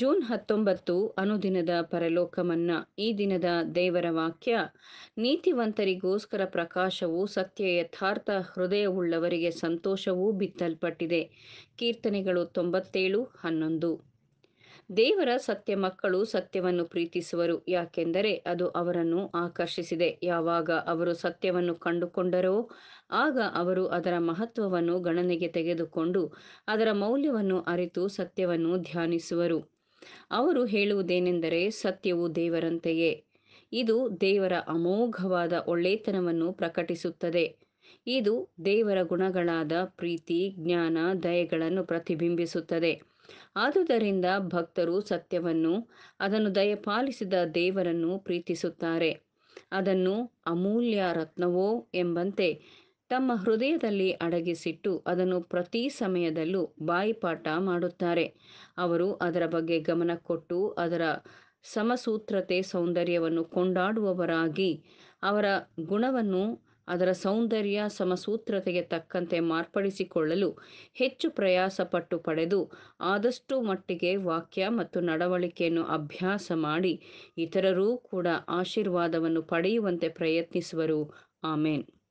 June ಹತ್ತೊಂಬತ್ತು ಅನುದಿನದ ಪರಲೋಕಮನ್ನ ಈ ದಿನದ ದೇವರ ವಾಕ್ಯ ನೀತಿವಂತರಿಗೋಸ್ಕರ ಪ್ರಕಾಶವು ಸತ್ಯ ಯಥಾರ್ಥ ಹೃದಯವುಳ್ಳವರಿಗೆ ಸಂತೋಷವೂ ಬಿತ್ತಲ್ಪಟ್ಟಿದೆ ಕೀರ್ತನೆಗಳು ತೊಂಬತ್ತೇಳು ಹನ್ನೊಂದು ದೇವರ ಸತ್ಯ ಮಕ್ಕಳು ಸತ್ಯವನ್ನು ಪ್ರೀತಿಸುವರು ಯಾಕೆಂದರೆ ಅದು ಅವರನ್ನು ಆಕರ್ಷಿಸಿದೆ ಯಾವಾಗ ಅವರು ಸತ್ಯವನ್ನು ಕಂಡುಕೊಂಡರೋ ಆಗ ಅವರು ಅದರ ಮಹತ್ವವನ್ನು ಗಣನೆಗೆ ತೆಗೆದುಕೊಂಡು ಅದರ ಮೌಲ್ಯವನ್ನು ಅರಿತು ಸತ್ಯವನ್ನು ಧ್ಯಾನಿಸುವರು ಅವರು ಹೇಳುವುದೇನೆಂದರೆ ಸತ್ಯವು ದೇವರಂತೆಯೇ ಇದು ದೇವರ ಅಮೋಘವಾದ ಒಳ್ಳೆತನವನ್ನು ಪ್ರಕಟಿಸುತ್ತದೆ ಇದು ದೇವರ ಗುಣಗಳಾದ ಪ್ರೀತಿ ಜ್ಞಾನ ದಯಗಳನ್ನು ಪ್ರತಿಬಿಂಬಿಸುತ್ತದೆ ಆದುದರಿಂದ ಭಕ್ತರು ಸತ್ಯವನ್ನು ಅದನ್ನು ದಯಪಾಲಿಸಿದ ದೇವರನ್ನು ಪ್ರೀತಿಸುತ್ತಾರೆ ಅದನ್ನು ಅಮೂಲ್ಯ ರತ್ನವೋ ಎಂಬಂತೆ ತಮ್ಮ ಹೃದಯದಲ್ಲಿ ಅಡಗಿಸಿಟ್ಟು ಅದನ್ನು ಪ್ರತಿ ಸಮಯದಲ್ಲೂ ಬಾಯಿಪಾಠ ಮಾಡುತ್ತಾರೆ ಅವರು ಅದರ ಬಗ್ಗೆ ಗಮನ ಕೊಟ್ಟು ಅದರ ಸಮಸೂತ್ರತೆ ಸೌಂದರ್ಯವನ್ನು ಕೊಂಡಾಡುವವರಾಗಿ ಅವರ ಗುಣವನ್ನು ಅದರ ಸೌಂದರ್ಯ ಸಮಸೂತ್ರತೆಗೆ ತಕ್ಕಂತೆ ಮಾರ್ಪಡಿಸಿಕೊಳ್ಳಲು ಹೆಚ್ಚು ಪ್ರಯಾಸಪಟ್ಟು ಪಡೆದು ಆದಷ್ಟು ಮಟ್ಟಿಗೆ ವಾಕ್ಯ ಮತ್ತು ನಡವಳಿಕೆಯನ್ನು ಅಭ್ಯಾಸ ಮಾಡಿ ಇತರರೂ ಕೂಡ ಆಶೀರ್ವಾದವನ್ನು ಪಡೆಯುವಂತೆ ಪ್ರಯತ್ನಿಸುವರು ಆಮೇನ್